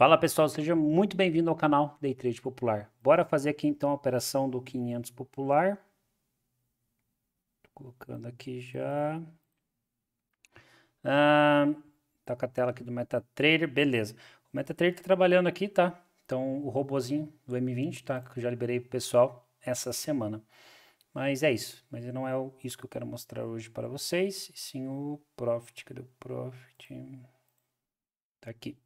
Fala pessoal, seja muito bem-vindo ao canal Day Trade Popular. Bora fazer aqui então a operação do 500 Popular. Tô colocando aqui já. Ah, tá com a tela aqui do MetaTrader, beleza. O MetaTrader tá trabalhando aqui, tá? Então o robozinho do M20, tá? Que eu já liberei pro pessoal essa semana. Mas é isso. Mas não é isso que eu quero mostrar hoje para vocês. Sim, o Profit. Cadê o Profit? Tá aqui.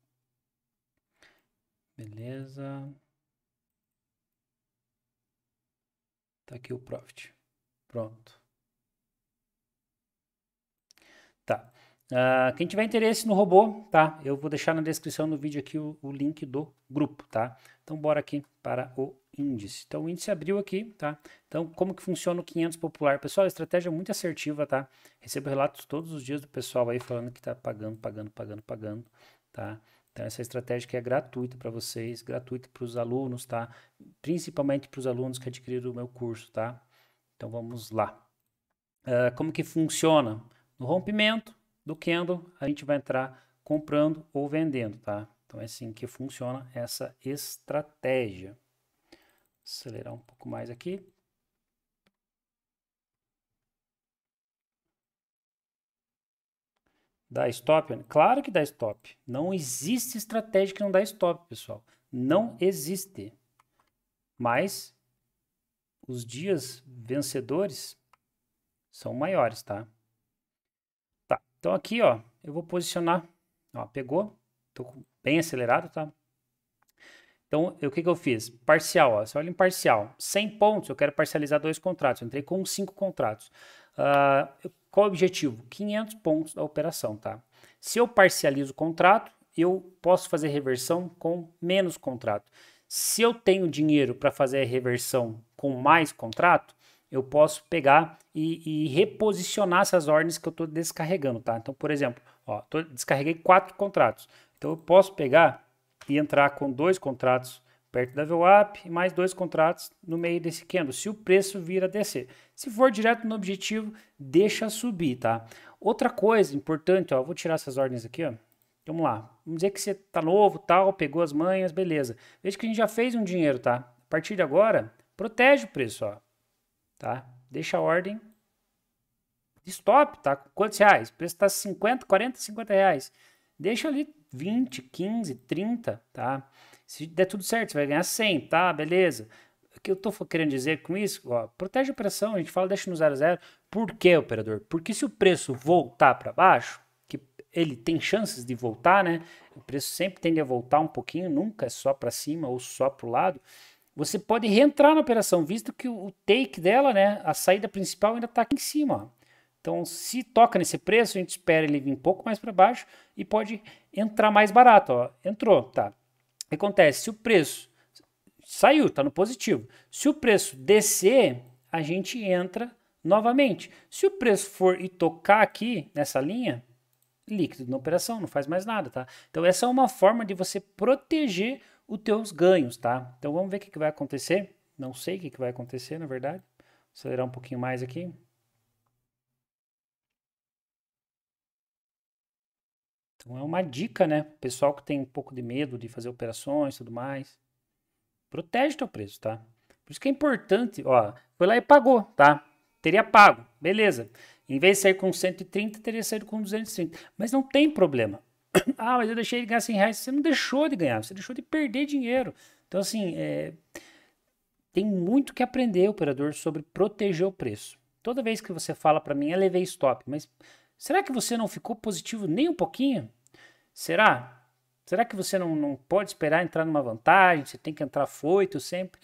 Beleza. Tá aqui o profit. Pronto. Tá. Uh, quem tiver interesse no robô, tá? Eu vou deixar na descrição do vídeo aqui o, o, link do grupo, tá? Então, bora aqui para o índice. Então, o índice abriu aqui, tá? Então, como que funciona o 500 popular? Pessoal, a estratégia é muito assertiva, tá? Recebo relatos todos os dias do pessoal aí falando que tá pagando, pagando, pagando, pagando, tá? Então, essa estratégia que é gratuita para vocês, gratuita para os alunos, tá? Principalmente para os alunos que adquiriram o meu curso, tá? Então, vamos lá. Uh, como que funciona? No rompimento do candle, a gente vai entrar comprando ou vendendo, tá? Então, é assim que funciona essa estratégia. Acelerar um pouco mais aqui. Dá stop? Claro que dá stop. Não existe estratégia que não dá stop, pessoal. Não existe. Mas os dias vencedores são maiores, tá? Tá. Então aqui, ó, eu vou posicionar. Ó, pegou. Tô bem acelerado, tá? Então, o que, que eu fiz? Parcial, ó. Você olha em parcial. 100 pontos, eu quero parcializar dois contratos. Eu entrei com cinco contratos. Ah, qual o objetivo? 500 pontos da operação, tá? Se eu parcializo o contrato, eu posso fazer reversão com menos contrato. Se eu tenho dinheiro para fazer a reversão com mais contrato, eu posso pegar e, e reposicionar essas ordens que eu estou descarregando, tá? Então, por exemplo, ó, tô, descarreguei quatro contratos. Então, eu posso pegar e entrar com dois contratos perto da VWAP, mais dois contratos no meio desse candle, se o preço vir a descer. Se for direto no objetivo, deixa subir, tá? Outra coisa importante, ó, vou tirar essas ordens aqui, ó. Vamos lá. Vamos dizer que você tá novo, tal, pegou as manhas, beleza. Veja que a gente já fez um dinheiro, tá? A partir de agora, protege o preço, ó. Tá? Deixa a ordem de stop, tá? Quantos reais? O preço tá 50, 40, 50 reais. Deixa ali 20, 15, 30, tá? Se der tudo certo, você vai ganhar 100, tá? Beleza. O que eu estou querendo dizer com isso? Ó, protege a operação. a gente fala deixa no zero a zero. Por que, operador? Porque se o preço voltar para baixo, que ele tem chances de voltar, né? O preço sempre tende a voltar um pouquinho, nunca é só para cima ou só para o lado. Você pode reentrar na operação, visto que o take dela, né, a saída principal ainda está aqui em cima. Ó. Então, se toca nesse preço, a gente espera ele vir um pouco mais para baixo e pode entrar mais barato. Ó. Entrou, tá? que acontece? Se o preço saiu, está no positivo. Se o preço descer, a gente entra novamente. Se o preço for e tocar aqui nessa linha, líquido na operação, não faz mais nada, tá? Então essa é uma forma de você proteger os teus ganhos, tá? Então vamos ver o que, que vai acontecer. Não sei o que, que vai acontecer, na verdade. Vou acelerar um pouquinho mais aqui. Então é uma dica, né? Pessoal que tem um pouco de medo de fazer operações e tudo mais. Protege teu preço, tá? Por isso que é importante, ó, foi lá e pagou, tá? Teria pago, beleza. Em vez de sair com 130, teria saído com 230. Mas não tem problema. ah, mas eu deixei de ganhar 100 reais. Você não deixou de ganhar, você deixou de perder dinheiro. Então, assim, é... tem muito que aprender, operador, sobre proteger o preço. Toda vez que você fala para mim, ah, levei stop, mas Será que você não ficou positivo nem um pouquinho? Será? Será que você não, não pode esperar entrar numa vantagem? Você tem que entrar foito sempre?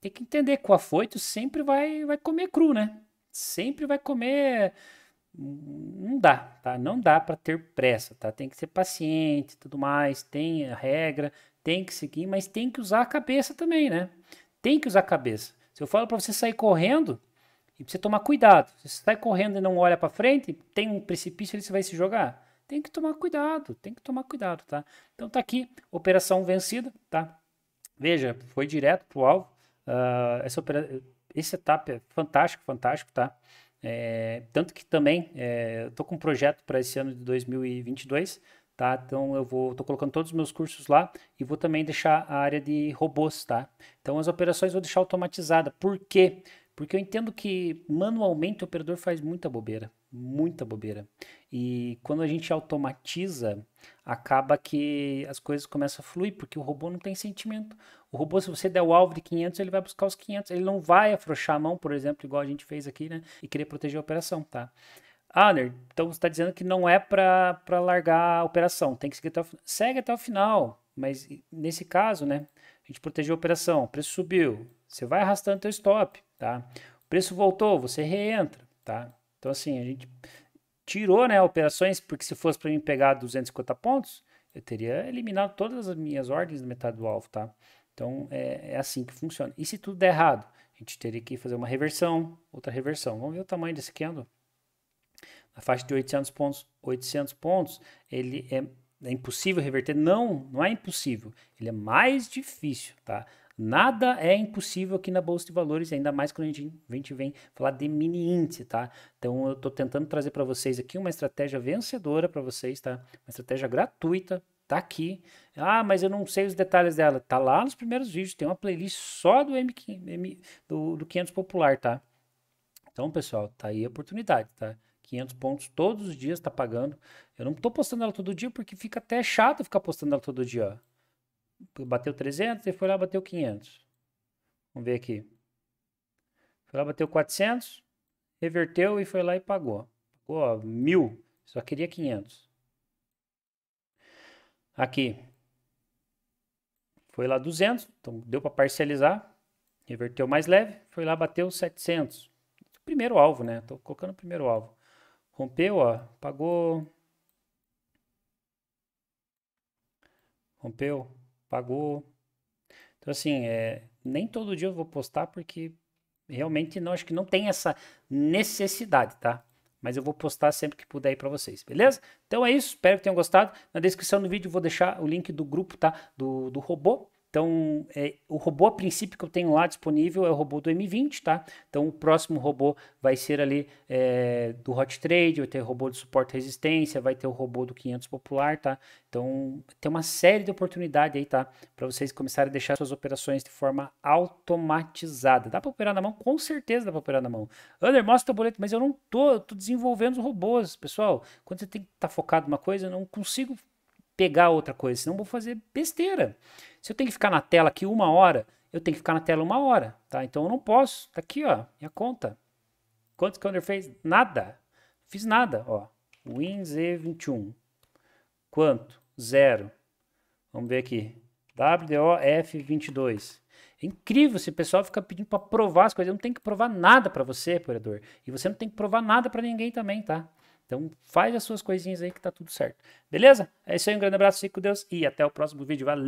Tem que entender que o afoito sempre vai, vai comer cru, né? Sempre vai comer. Hum, não dá, tá? Não dá para ter pressa, tá? Tem que ser paciente tudo mais. Tem a regra, tem que seguir, mas tem que usar a cabeça também, né? Tem que usar a cabeça. Se eu falo para você sair correndo, e precisa tomar cuidado. Se você sai correndo e não olha para frente, tem um precipício, ele vai se jogar. Tem que tomar cuidado, tem que tomar cuidado, tá? Então tá aqui, operação vencida, tá? Veja, foi direto pro alvo. Uh, essa opera... Esse etapa é fantástico, fantástico, tá? É, tanto que também é, eu tô com um projeto para esse ano de 2022, tá? Então eu vou, tô colocando todos os meus cursos lá e vou também deixar a área de robôs, tá? Então as operações vou deixar automatizada. Por quê? Porque porque eu entendo que manualmente o operador faz muita bobeira, muita bobeira. E quando a gente automatiza, acaba que as coisas começam a fluir, porque o robô não tem sentimento. O robô, se você der o alvo de 500, ele vai buscar os 500. Ele não vai afrouxar a mão, por exemplo, igual a gente fez aqui, né? E querer proteger a operação, tá? Ah, então você está dizendo que não é para largar a operação, tem que seguir até o, segue até o final. Mas nesse caso, né? a gente protege a operação, o preço subiu, você vai arrastando teu stop, tá? O preço voltou, você reentra, tá? Então assim, a gente tirou, né, operações, porque se fosse para mim pegar 250 pontos, eu teria eliminado todas as minhas ordens da metade do alvo, tá? Então é, é assim que funciona. E se tudo der errado, a gente teria que fazer uma reversão, outra reversão. Vamos ver o tamanho desse candle? Na faixa de 800 pontos, 800 pontos, ele é é impossível reverter? Não, não é impossível. Ele é mais difícil, tá? Nada é impossível aqui na Bolsa de Valores, ainda mais quando a gente, a gente vem falar de mini índice, tá? Então eu estou tentando trazer para vocês aqui uma estratégia vencedora para vocês, tá? Uma estratégia gratuita, tá aqui. Ah, mas eu não sei os detalhes dela. Tá lá nos primeiros vídeos, tem uma playlist só do M, M do, do 500 Popular, tá? Então, pessoal, tá aí a oportunidade, tá? 500 pontos todos os dias, tá pagando. Eu não tô postando ela todo dia porque fica até chato ficar postando ela todo dia. Bateu 300 e foi lá bateu 500. Vamos ver aqui. Foi lá bateu 400, reverteu e foi lá e pagou. Pagou mil, só queria 500. Aqui. Foi lá 200, então deu para parcializar. Reverteu mais leve, foi lá bateu 700 primeiro alvo, né? Tô colocando o primeiro alvo. Rompeu, ó. Pagou. Rompeu. Pagou. Então, assim, é, nem todo dia eu vou postar porque realmente não acho que não tem essa necessidade, tá? Mas eu vou postar sempre que puder aí para vocês, beleza? Então é isso, espero que tenham gostado. Na descrição do vídeo vou deixar o link do grupo, tá? Do, do robô. Então, é, o robô a princípio que eu tenho lá disponível é o robô do M20, tá? Então, o próximo robô vai ser ali é, do Hot Trade, vai ter robô de suporte e resistência, vai ter o robô do 500 popular, tá? Então, tem uma série de oportunidades aí, tá? Para vocês começarem a deixar suas operações de forma automatizada. Dá para operar na mão? Com certeza dá para operar na mão. Under, mostra o boleto, mas eu não tô, eu tô desenvolvendo os robôs, pessoal. Quando você tem que estar tá focado numa coisa, eu não consigo pegar outra coisa, senão vou fazer besteira. Se eu tenho que ficar na tela aqui uma hora, eu tenho que ficar na tela uma hora, tá? Então eu não posso. Tá aqui, ó, minha conta. Quantos que o Under fez? Nada. Fiz nada, ó. Win Z21. Quanto? Zero. Vamos ver aqui. WDOF22. É incrível o pessoal fica pedindo para provar as coisas. Eu não tem que provar nada para você, operador. E você não tem que provar nada para ninguém também, tá? Então faz as suas coisinhas aí que tá tudo certo. Beleza? É isso aí, um grande abraço, fique com Deus e até o próximo vídeo. Valeu!